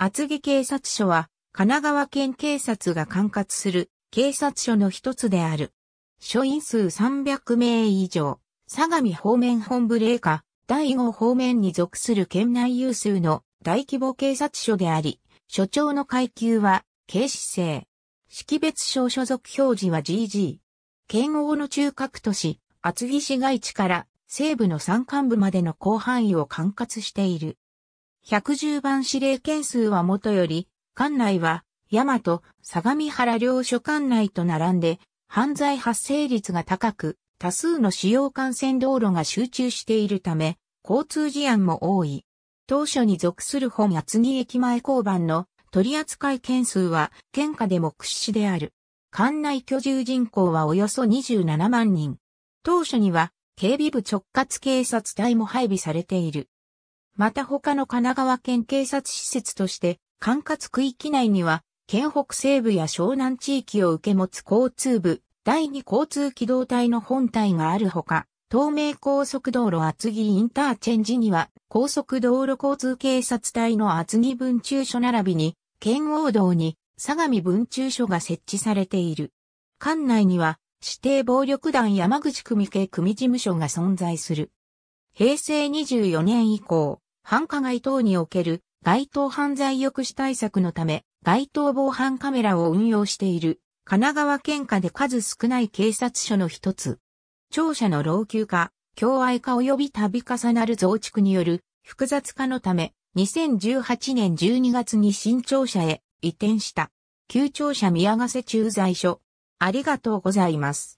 厚木警察署は、神奈川県警察が管轄する警察署の一つである。署員数300名以上、相模方面本部霊下、第5方面に属する県内有数の大規模警察署であり、署長の階級は、警視制。識別証所属表示は GG。県央の中核都市、厚木市街地から西部の山間部までの広範囲を管轄している。110番指令件数はもとより、管内は、大和、相模原両所管内と並んで、犯罪発生率が高く、多数の主要幹線道路が集中しているため、交通事案も多い。当初に属する本厚木駅前交番の取扱件数は県下でも屈指である。管内居住人口はおよそ27万人。当初には警備部直轄警察隊も配備されている。また他の神奈川県警察施設として、管轄区域内には、県北西部や湘南地域を受け持つ交通部、第二交通機動隊の本体があるほか、東名高速道路厚木インターチェンジには、高速道路交通警察隊の厚木分駐所並びに、県央道に相模分駐所が設置されている。館内には、指定暴力団山口組系組事務所が存在する。平成24年以降、繁華街等における街頭犯罪抑止対策のため、街頭防犯カメラを運用している神奈川県下で数少ない警察署の一つ。庁舎の老朽化、共愛化及び度重なる増築による複雑化のため、2018年12月に新庁舎へ移転した。旧庁舎宮ヶ瀬駐在所。ありがとうございます。